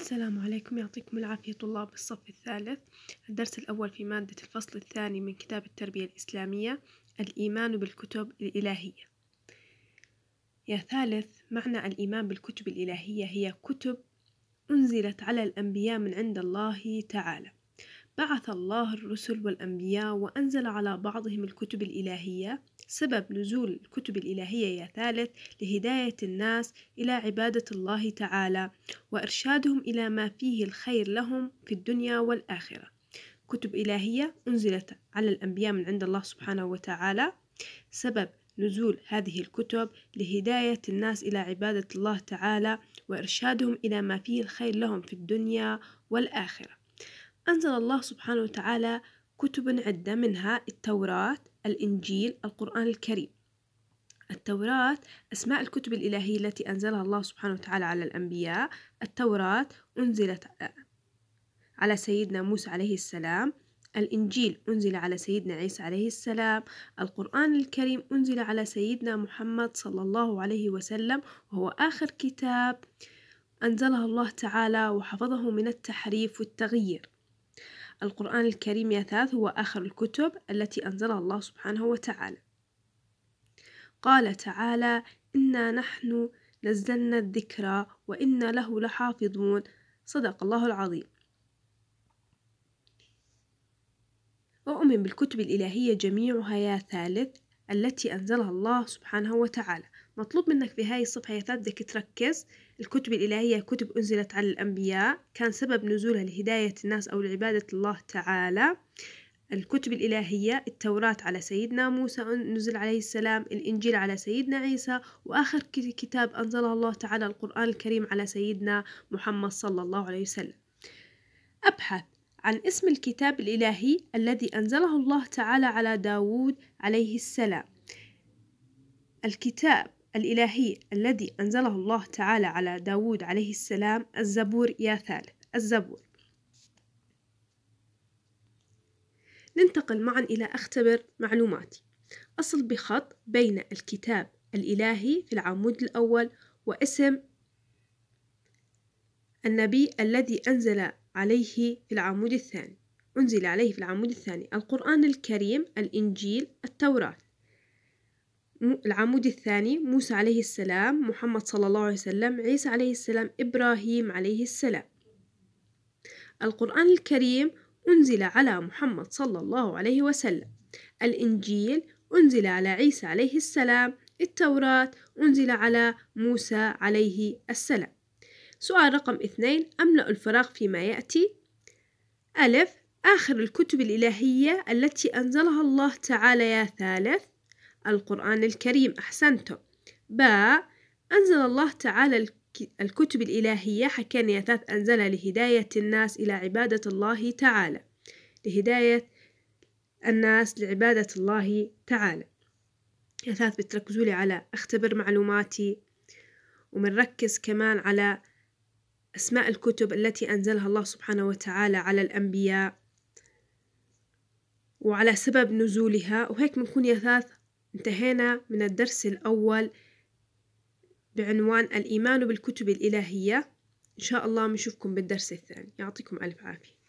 السلام عليكم يعطيكم العافية طلاب الصف الثالث الدرس الأول في مادة الفصل الثاني من كتاب التربية الإسلامية الإيمان بالكتب الإلهية يا ثالث معنى الإيمان بالكتب الإلهية هي كتب أنزلت على الأنبياء من عند الله تعالى بعث الله الرسل والأنبياء وأنزل على بعضهم الكتب الإلهية سبب نزول الكتب الإلهية يا ثالث لهداية الناس إلى عبادة الله تعالى وإرشادهم إلى ما فيه الخير لهم في الدنيا والآخرة كتب إلهية أنزلت على الأنبياء من عند الله سبحانه وتعالى سبب نزول هذه الكتب لهداية الناس إلى عبادة الله تعالى وإرشادهم إلى ما فيه الخير لهم في الدنيا والآخرة أنزل الله سبحانه وتعالى كتب عدة منها التوراة الإنجيل القرآن الكريم التوراة أسماء الكتب الإلهية التي أنزلها الله سبحانه وتعالى على الأنبياء التوراة أنزلت على سيدنا موسى عليه السلام الإنجيل أنزل على سيدنا عيسى عليه السلام القرآن الكريم أنزل على سيدنا محمد صلى الله عليه وسلم وهو آخر كتاب أنزله الله تعالى وحفظه من التحريف والتغيير القرآن الكريم يا ثاث هو آخر الكتب التي أنزلها الله سبحانه وتعالى قال تعالى إنا نحن نزلنا الذكر وإنا له لحافظون صدق الله العظيم وأؤمن بالكتب الإلهية جميعها يا ثالث التي أنزلها الله سبحانه وتعالى مطلوب منك في هاي الصفحة يا ثابت بدك تركز الكتب الإلهية كتب أنزلت على الأنبياء كان سبب نزولها لهداية الناس أو لعبادة الله تعالى الكتب الإلهية التوراة على سيدنا موسى نزل عليه السلام الإنجيل على سيدنا عيسى وآخر كتاب أنزله الله تعالى القرآن الكريم على سيدنا محمد صلى الله عليه وسلم أبحث عن اسم الكتاب الإلهي الذي أنزله الله تعالى على داود عليه السلام الكتاب الإلهي الذي أنزله الله تعالى على داود عليه السلام الزبور يا ثالث الزبور ننتقل معا إلى أختبر معلوماتي أصل بخط بين الكتاب الإلهي في العمود الأول واسم النبي الذي أنزل عليه في العمود الثاني أنزل عليه في العمود الثاني القرآن الكريم الإنجيل التوراة العمود الثاني موسى عليه السلام محمد صلى الله عليه وسلم عيسى عليه السلام إبراهيم عليه السلام القرآن الكريم أنزل على محمد صلى الله عليه وسلم الإنجيل أنزل على عيسى عليه السلام التوراة أنزل على موسى عليه السلام سؤال رقم اثنين أملأ الفراغ فيما يأتي ألف آخر الكتب الإلهية التي أنزلها الله تعالى يا ثالث القرآن الكريم أحسنتم باء أنزل الله تعالى الكتب الإلهية ياثاث أنزلها لهداية الناس إلى عبادة الله تعالى لهداية الناس لعبادة الله تعالى يا ثلاث بتركزوا لي على اختبر معلوماتي ومنركز كمان على أسماء الكتب التي أنزلها الله سبحانه وتعالى على الأنبياء وعلى سبب نزولها وهيك بنكون يا ثلاث انتهينا من الدرس الأول بعنوان الإيمان بالكتب الإلهية إن شاء الله نشوفكم بالدرس الثاني يعطيكم ألف عافية